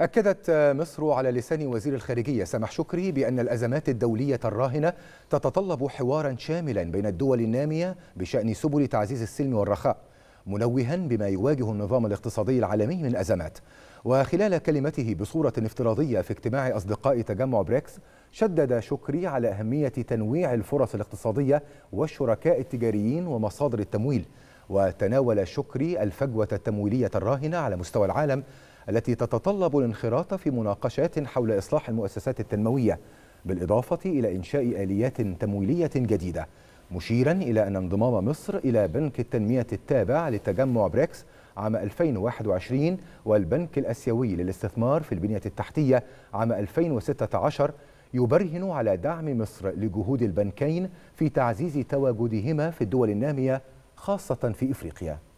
أكدت مصر على لسان وزير الخارجية سامح شكري بأن الأزمات الدولية الراهنة تتطلب حوارا شاملا بين الدول النامية بشأن سبل تعزيز السلم والرخاء منوها بما يواجه النظام الاقتصادي العالمي من أزمات وخلال كلمته بصورة افتراضية في اجتماع أصدقاء تجمع بريكس شدد شكري على أهمية تنويع الفرص الاقتصادية والشركاء التجاريين ومصادر التمويل وتناول شكري الفجوة التمويلية الراهنة على مستوى العالم التي تتطلب الانخراط في مناقشات حول إصلاح المؤسسات التنموية بالإضافة إلى إنشاء آليات تمويلية جديدة مشيرا إلى أن انضمام مصر إلى بنك التنمية التابع لتجمع بريكس عام 2021 والبنك الأسيوي للاستثمار في البنية التحتية عام 2016 يبرهن على دعم مصر لجهود البنكين في تعزيز تواجدهما في الدول النامية خاصة في إفريقيا